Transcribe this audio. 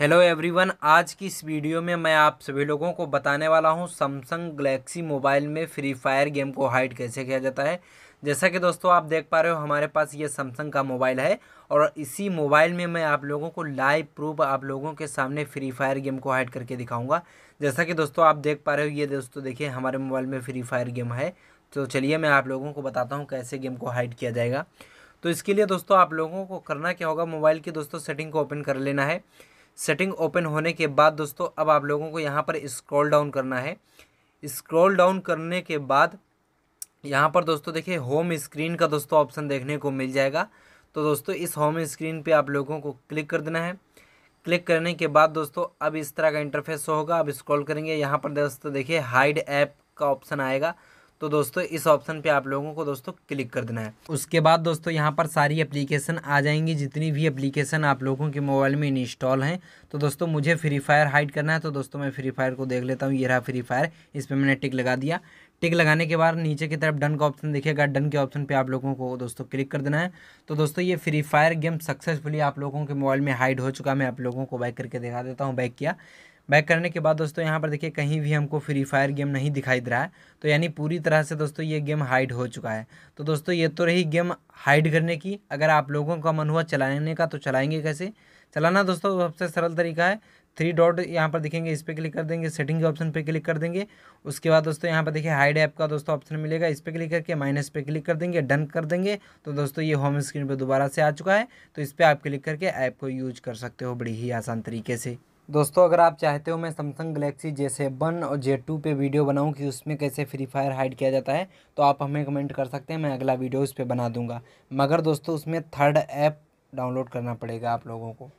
hello everyone आज की इस वीडियो में मैं आप सभी लोगों को बताने वाला हूं सैमसंग गलेक्सी मोबाइल में फ्री फायर गेम को हाइड कैसे किया जाता है जैसा कि दोस्तों आप देख पा रहे हो हमारे पास ये सैमसंग का मोबाइल है और इसी मोबाइल में मैं आप लोगों को लाइव प्रूफ आप लोगों के सामने फ्री फायर गेम को हाइड करके दिखाऊँगा जैसा कि दोस्तों आप देख पा रहे हो ये दोस्तों देखिए हमारे मोबाइल में फ्री फायर गेम है तो चलिए मैं आप लोगों को बताता हूँ कैसे गेम को हाइड किया जाएगा तो इसके लिए दोस्तों आप लोगों को करना क्या होगा मोबाइल की दोस्तों सेटिंग को ओपन कर लेना है सेटिंग ओपन होने के बाद दोस्तों अब आप लोगों को यहाँ पर स्क्रॉल डाउन करना है स्क्रॉल डाउन करने के बाद यहाँ पर दोस्तों देखिए होम स्क्रीन का दोस्तों ऑप्शन देखने को मिल जाएगा तो दोस्तों इस होम स्क्रीन पे आप लोगों को क्लिक कर देना है क्लिक करने के बाद दोस्तों अब इस तरह का इंटरफेस होगा अब स्क्रॉल करेंगे यहाँ पर दोस्तों देखिए हाइड ऐप का ऑप्शन आएगा तो दोस्तों इस ऑप्शन पे आप लोगों को दोस्तों क्लिक कर देना है उसके बाद दोस्तों यहाँ पर सारी एप्लीकेशन आ जाएंगी जितनी भी एप्लीकेशन आप लोगों के मोबाइल में इंस्टॉल हैं तो दोस्तों मुझे फ्री फायर हाइड करना है तो दोस्तों मैं फ्री फायर को देख लेता हूँ ये रहा फ्री फायर इस पर मैंने टिक लगा दिया टिक लगाने के बाद नीचे की तरफ डन का ऑप्शन देखिएगा डन के ऑप्शन पे आप लोगों को दोस्तों क्लिक कर देना है तो दोस्तों ये फ्री फायर गेम सक्सेसफुली आप लोगों के मोबाइल में हाइड हो चुका मैं आप लोगों को बैक करके दिखा देता हूँ बैक किया बैक करने के बाद दोस्तों यहाँ पर देखिए कहीं भी हमको फ्री फायर गेम नहीं दिखाई दे रहा है तो यानी पूरी तरह से दोस्तों ये गेम हाइड हो चुका है तो दोस्तों ये तो रही गेम हाइड करने की अगर आप लोगों का मन हुआ चलाने का तो चलाएंगे कैसे चलाना दोस्तों सबसे सरल तरीका है थ्री डॉट यहाँ पर दिखेंगे इस पर क्लिक कर देंगे सेटिंग के ऑप्शन पर क्लिक कर देंगे उसके बाद दोस्तों यहाँ पर देखिए हाइड ऐप का दोस्तों ऑप्शन मिलेगा इस पर क्लिक करके माइनस पे क्लिक कर देंगे डन कर देंगे तो दोस्तों ये होम स्क्रीन पर दोबारा से आ चुका है तो इस पर आप क्लिक करके ऐप को यूज कर सकते हो बड़ी ही आसान तरीके से दोस्तों अगर आप चाहते हो मैं समसंग गलेक्सी जे सेवन और जे टू पर वीडियो बनाऊं कि उसमें कैसे फ्री फायर हाइड किया जाता है तो आप हमें कमेंट कर सकते हैं मैं अगला वीडियो उस पर बना दूंगा मगर दोस्तों उसमें थर्ड ऐप डाउनलोड करना पड़ेगा आप लोगों को